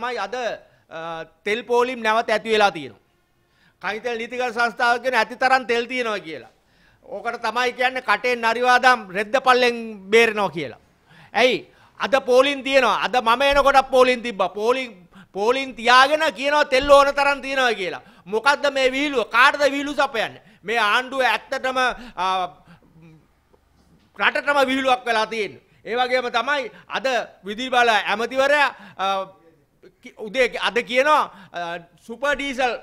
තමයි අද තෙල් පෝලිම් නැවත ඇති වෙලා තියෙනවා. කනිතෙල් නීතිගල සංස්ථාව කියන ඇති තරම් තෙල් තියෙනවා කියලා. ඕකට තමයි කියන්නේ කටේ නරිවාදම් රෙද්ද පල්ලෙන් බේරෙනවා කියලා. ඇයි? අද පෝලින් තියෙනවා. අද මම එනකොට පෝලින් තිබ්බා. පෝලින් පෝලින් තියාගෙන කියනවා තෙල් ඕන තරම් තියෙනවා කියලා. මොකද්ද මේ විහිළුව? කාටද විහිළු සපයන්නේ? මේ ආණ්ඩුව ඇත්තටම රටටම විහිළුවක් වෙලා තියෙන්නේ. ඒ වගේම තමයි අද විදුලි බල ඇමතිවරයා උදේ අද කියනවා සුපඩීසල්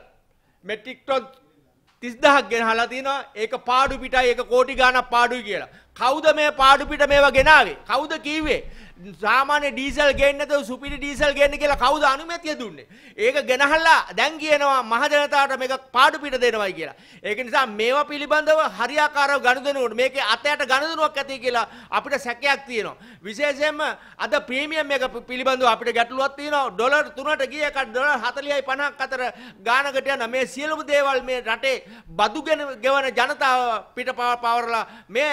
මෙට්‍රික්ටොන් තිස්දහක් ගෙන හලා තියෙනවා ඒක පාඩු පිටයි ඒක කෝටි ගානක් පාඩුයි කියලා කෞද මේ පාඩුපිට මේවා ගෙනාවේ කෞද කීවේ සාමාන්‍ය ඩීසල් ගේන්නද සුපිරි ඩීසල් ගේන්න කියලා කවුද අනුමැතිය දුන්නේ? ඒක ගෙනහල්ලා දැන් කියනවා මහජනතාවට මේක පාඩුපිට දෙනවයි කියලා. ඒක නිසා මේවා පිළිබඳව හරියාකාරව ගනුදෙනුවට මේකේ අතයට ගනුදෙනුවක් ඇති කියලා අපිට සැකයක් තියෙනවා. විශේෂයෙන්ම අද ප්‍රීමියම් එක පිළිබඳව අපිට ගැටලුවක් තියෙනවා. ඩොලර් 3ට ගිය එක ඩොලර් 40යි 50ක් අතර ගානකට යන මේ සියලුම දේවල් මේ රටේ බදු ගෙවන ජනතාව පිට පවරලා මේ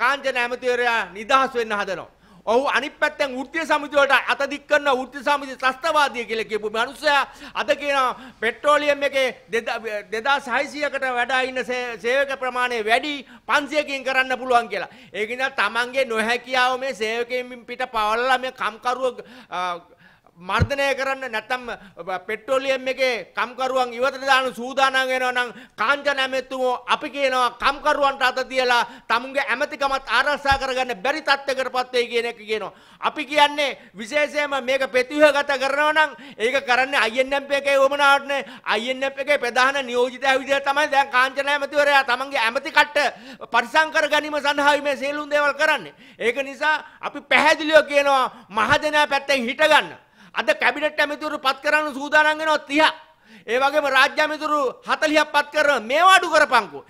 කාංචන ඇමතිවරයා නිදහස් වෙන්න හදනවා. ඔහු අනිත් පැත්තෙන් වෘත්තීය සමිතිය වලට අත දික් කරන වෘත්තීය සමිතිය ත්‍රස්තවාදී කියලා කියපු මිනිස්සයා අද කියනවා පෙට්‍රෝලියම් එකේ 2600කට වඩා ඉන්න සේවක ප්‍රමාණය වැඩි 500කින් කරන්න පුළුවන් කියලා. ඒක නිසා තමන්ගේ නොහැකියාව මේ සේවකයන් පිට පවල්ලා මේ කම්කරුව මර්ධනය කරන්න නැත්තම් පෙට්‍රෝලියම් එකේ කම්කරුවන් ඉවතට දාන සූදානම් වෙනවා නම් කාංචන ඇමතුමෝ අපි කියනවා කම්කරුවන්ට අත තියලා තමුන්ගේ ඇමතිකමත් ආරක්ෂා කරගන්න බැරි තත්ත්වයකටපත් වෙයි කියන එක කියනවා. අපි කියන්නේ විශේෂයෙන්ම මේක ප්‍රතිව්‍යුහගත කරනවා නම් ඒක කරන්නේ INF එකේ වමනාවට නේ INF එකේ ප්‍රධාන නියෝජිතයා විදිහට තමයි දැන් කාංචන ඇමතිවරයා තමන්ගේ ඇමති කට්ට පරිසම් කර ගැනීම සඳහා මේ සියලුම දේවල් කරන්නේ. ඒක නිසා අපි පැහැදිලිව කියනවා මහදෙනා පැත්තෙන් හිටගන්න. අද කැබිනට් ඇමතිවරු පත් කරන්න සූදානම් වෙනවා 30ක්. ඒ වගේම රාජ්‍ය ඇමතිවරු 40ක් පත් කරන මේවා අඩු කරපංකෝ.